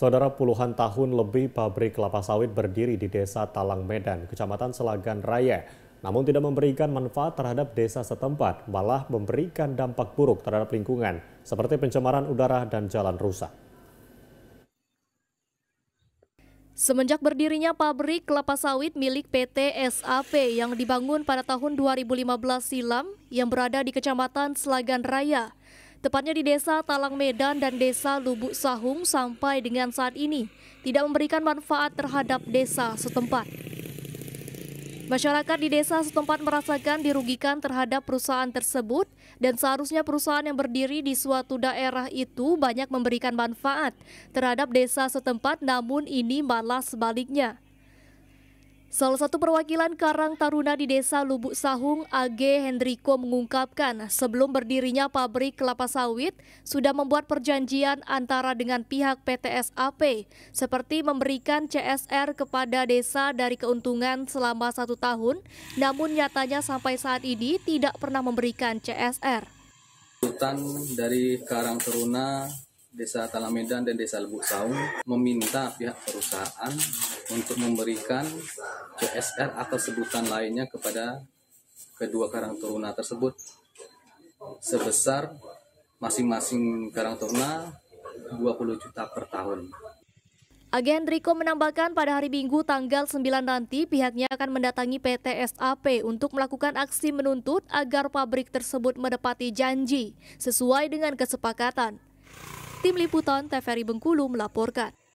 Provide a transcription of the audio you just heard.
Saudara puluhan tahun lebih pabrik kelapa sawit berdiri di desa Talang Medan, kecamatan Selagan Raya. Namun tidak memberikan manfaat terhadap desa setempat, malah memberikan dampak buruk terhadap lingkungan, seperti pencemaran udara dan jalan rusak. Semenjak berdirinya pabrik kelapa sawit milik PT SAP yang dibangun pada tahun 2015 silam yang berada di Kecamatan Selagan Raya, tepatnya di Desa Talang Medan dan Desa Lubuk Sahung sampai dengan saat ini tidak memberikan manfaat terhadap desa setempat. Masyarakat di desa setempat merasakan dirugikan terhadap perusahaan tersebut dan seharusnya perusahaan yang berdiri di suatu daerah itu banyak memberikan manfaat terhadap desa setempat namun ini malah sebaliknya. Salah satu perwakilan Karang Taruna di Desa Lubuk Sahung, AG Hendriko mengungkapkan sebelum berdirinya pabrik kelapa sawit sudah membuat perjanjian antara dengan pihak PTSAP seperti memberikan CSR kepada desa dari keuntungan selama satu tahun, namun nyatanya sampai saat ini tidak pernah memberikan CSR. Hutan dari Karang Taruna Desa Talamedan dan Desa Lebuk Saung meminta pihak perusahaan untuk memberikan CSR atau sebutan lainnya kepada kedua karang taruna tersebut sebesar masing-masing karang taruna 20 juta per tahun. Agen Riko menambahkan pada hari Minggu tanggal 9 nanti pihaknya akan mendatangi PT SAP untuk melakukan aksi menuntut agar pabrik tersebut menepati janji sesuai dengan kesepakatan. Tim Liputan TVRI Bengkulu melaporkan.